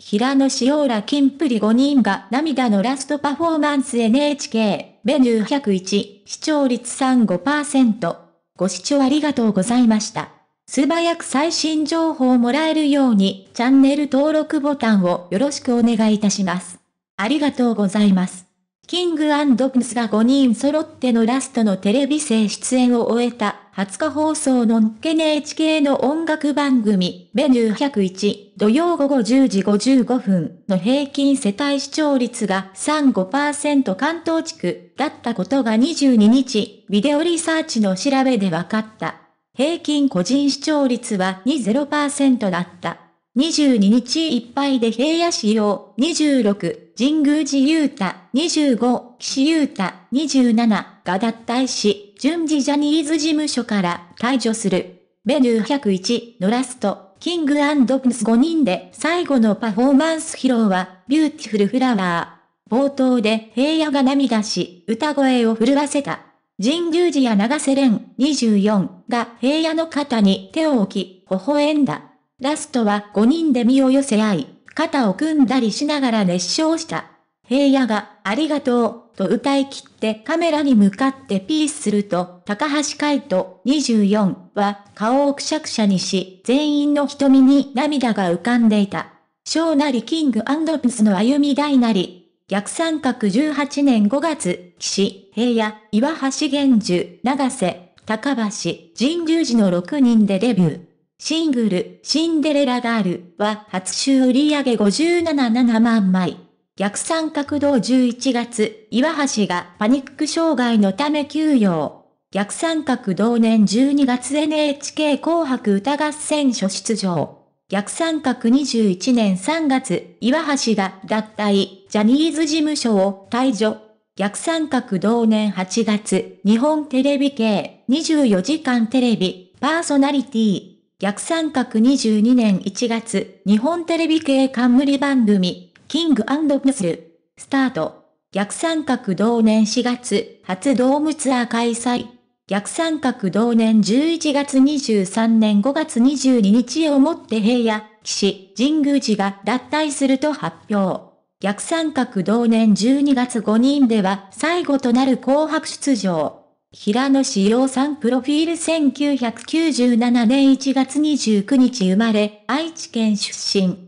平野紫耀ら金プリ5人が涙のラストパフォーマンス NHK、メニュー101、視聴率35%。ご視聴ありがとうございました。素早く最新情報をもらえるように、チャンネル登録ボタンをよろしくお願いいたします。ありがとうございます。キングプリンスが5人揃ってのラストのテレビ制出演を終えた20日放送の NHK の音楽番組、メニュー101、土曜午後10時55分の平均世帯視聴率が35%関東地区だったことが22日、ビデオリサーチの調べで分かった。平均個人視聴率は20%だった。22日いっぱいで平野市用26、神宮寺雄太25、岸雄太27が脱退し、順次ジャニーズ事務所から退場する。メニュー101のラスト、キングプリンス5人で最後のパフォーマンス披露は、ビューティフルフラワー。冒頭で平野が涙し、歌声を震わせた。神宮寺や長瀬廉24が平野の肩に手を置き、微笑んだ。ラストは5人で身を寄せ合い、肩を組んだりしながら熱唱した。平野が、ありがとう、と歌い切ってカメラに向かってピースすると、高橋海人24は顔をくしゃくしゃにし、全員の瞳に涙が浮かんでいた。小なりキングピスの歩み大なり、逆三角18年5月、騎士、平野、岩橋玄樹、長瀬、高橋、神宮寺の6人でデビュー。シングル、シンデレラガールは初週売上57万枚。逆三角堂11月、岩橋がパニック障害のため休養。逆三角同年12月 NHK 紅白歌合戦初出場。逆三角21年3月、岩橋が脱退、ジャニーズ事務所を退場。逆三角同年8月、日本テレビ系24時間テレビ、パーソナリティ。逆三角22年1月、日本テレビ系冠番組、キングアンド・ヌスル。スタート。逆三角同年4月、初ドームツアー開催。逆三角同年11月23年5月22日をもって平野、騎士、神宮寺が脱退すると発表。逆三角同年12月5人では最後となる紅白出場。平野志陽さんプロフィール1997年1月29日生まれ、愛知県出身。